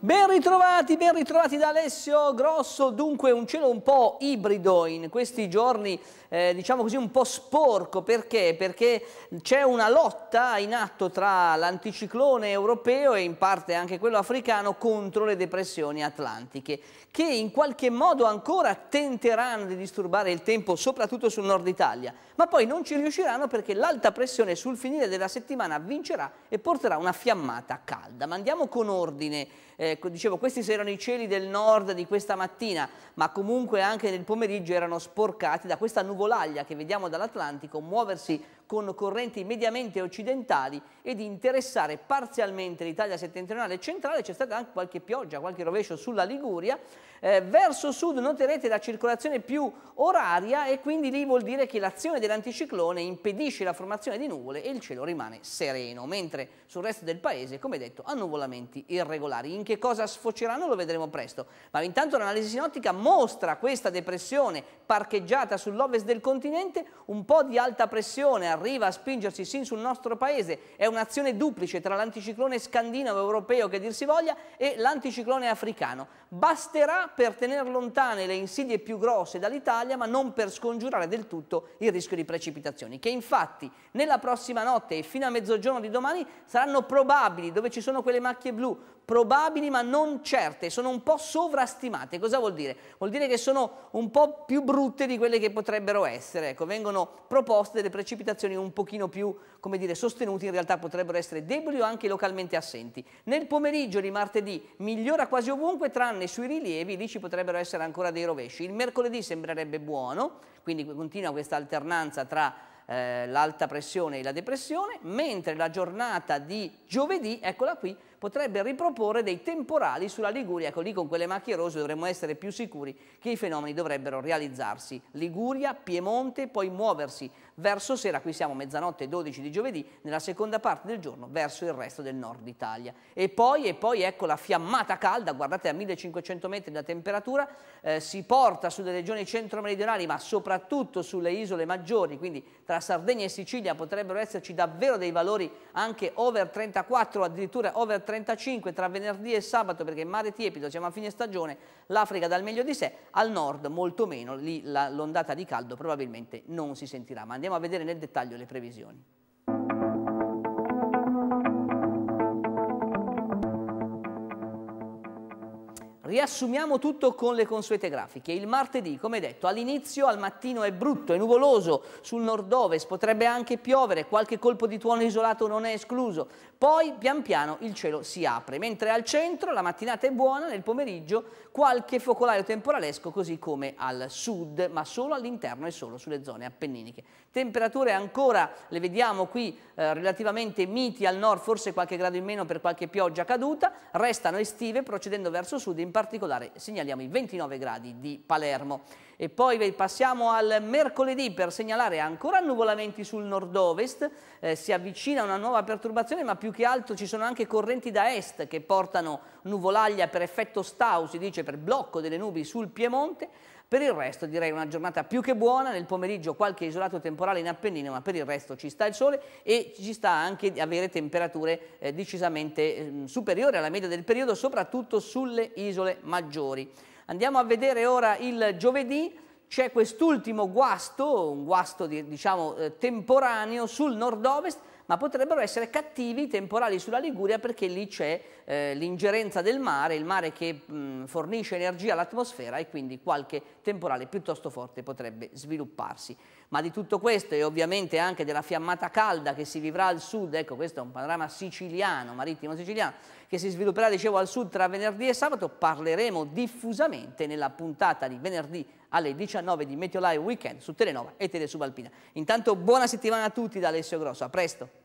Ben ritrovati, ben ritrovati da Alessio Grosso, dunque un cielo un po' ibrido in questi giorni, eh, diciamo così un po' sporco, perché? Perché c'è una lotta in atto tra l'anticiclone europeo e in parte anche quello africano contro le depressioni atlantiche, che in qualche modo ancora tenteranno di disturbare il tempo, soprattutto sul nord Italia, ma poi non ci riusciranno perché l'alta pressione sul finire della settimana vincerà e porterà una fiammata calda. Ma andiamo con ordine. Eh, eh, dicevo questi erano i cieli del nord di questa mattina, ma comunque anche nel pomeriggio erano sporcati da questa nuvolaglia che vediamo dall'Atlantico muoversi con correnti mediamente occidentali e di interessare parzialmente l'Italia settentrionale e centrale, c'è stata anche qualche pioggia, qualche rovescio sulla Liguria, eh, verso sud noterete la circolazione più oraria e quindi lì vuol dire che l'azione dell'anticiclone impedisce la formazione di nuvole e il cielo rimane sereno, mentre sul resto del paese, come detto, annuvolamenti irregolari. In che cosa sfoceranno lo vedremo presto, ma intanto l'analisi sinottica mostra questa depressione parcheggiata sull'ovest del continente, un po' di alta pressione a arriva a spingersi sin sul nostro paese. È un'azione duplice tra l'anticiclone scandinavo europeo che dir si voglia e l'anticiclone africano. Basterà per tenere lontane le insidie più grosse dall'Italia ma non per scongiurare del tutto il rischio di precipitazioni che infatti nella prossima notte e fino a mezzogiorno di domani saranno probabili dove ci sono quelle macchie blu probabili ma non certe, sono un po' sovrastimate. Cosa vuol dire? Vuol dire che sono un po' più brutte di quelle che potrebbero essere. Ecco, vengono proposte delle precipitazioni un pochino più, come dire, sostenute, in realtà potrebbero essere deboli o anche localmente assenti. Nel pomeriggio di martedì migliora quasi ovunque, tranne sui rilievi, lì ci potrebbero essere ancora dei rovesci. Il mercoledì sembrerebbe buono, quindi continua questa alternanza tra eh, l'alta pressione e la depressione, mentre la giornata di giovedì, eccola qui, potrebbe riproporre dei temporali sulla Liguria, ecco lì con quelle macchie rose dovremmo essere più sicuri che i fenomeni dovrebbero realizzarsi. Liguria, Piemonte, poi muoversi verso sera, qui siamo mezzanotte 12 di giovedì, nella seconda parte del giorno verso il resto del nord Italia. E poi, e poi ecco la fiammata calda, guardate a 1500 metri la temperatura, eh, si porta sulle regioni centro-meridionali ma soprattutto sulle isole maggiori, quindi tra Sardegna e Sicilia potrebbero esserci davvero dei valori anche over 34, addirittura over 35 tra venerdì e sabato perché in mare tiepido, siamo a fine stagione, l'Africa dal meglio di sé, al nord molto meno, lì l'ondata di caldo probabilmente non si sentirà. Ma andiamo Andiamo a vedere nel dettaglio le previsioni. Riassumiamo tutto con le consuete grafiche. Il martedì, come detto, all'inizio al mattino è brutto, è nuvoloso, sul nord-ovest potrebbe anche piovere, qualche colpo di tuono isolato non è escluso. Poi pian piano il cielo si apre, mentre al centro la mattinata è buona, nel pomeriggio qualche focolaio temporalesco così come al sud, ma solo all'interno e solo sulle zone appenniniche. Temperature ancora, le vediamo qui, eh, relativamente miti al nord, forse qualche grado in meno per qualche pioggia caduta, restano estive procedendo verso sud in particolare segnaliamo i 29 gradi di Palermo. E poi passiamo al mercoledì per segnalare ancora annuvolamenti sul nord-ovest, eh, si avvicina una nuova perturbazione ma più che altro ci sono anche correnti da est che portano nuvolaglia per effetto stau, si dice per blocco delle nubi sul Piemonte, per il resto direi una giornata più che buona, nel pomeriggio qualche isolato temporale in Appennino, ma per il resto ci sta il sole e ci sta anche di avere temperature eh, decisamente eh, superiori alla media del periodo, soprattutto sulle isole maggiori. Andiamo a vedere ora il giovedì c'è quest'ultimo guasto, un guasto diciamo eh, temporaneo sul nord-ovest, ma potrebbero essere cattivi i temporali sulla Liguria perché lì c'è eh, l'ingerenza del mare, il mare che mh, mm, fornisce energia all'atmosfera e quindi qualche temporale piuttosto forte potrebbe svilupparsi. Ma di tutto questo e ovviamente anche della fiammata calda che si vivrà al sud, ecco questo è un panorama siciliano, marittimo siciliano, che si svilupperà, dicevo, al sud tra venerdì e sabato. Parleremo diffusamente nella puntata di venerdì alle 19 di Meteo Live Weekend su Telenova e Telesubalpina. Intanto buona settimana a tutti da Alessio Grosso, a presto!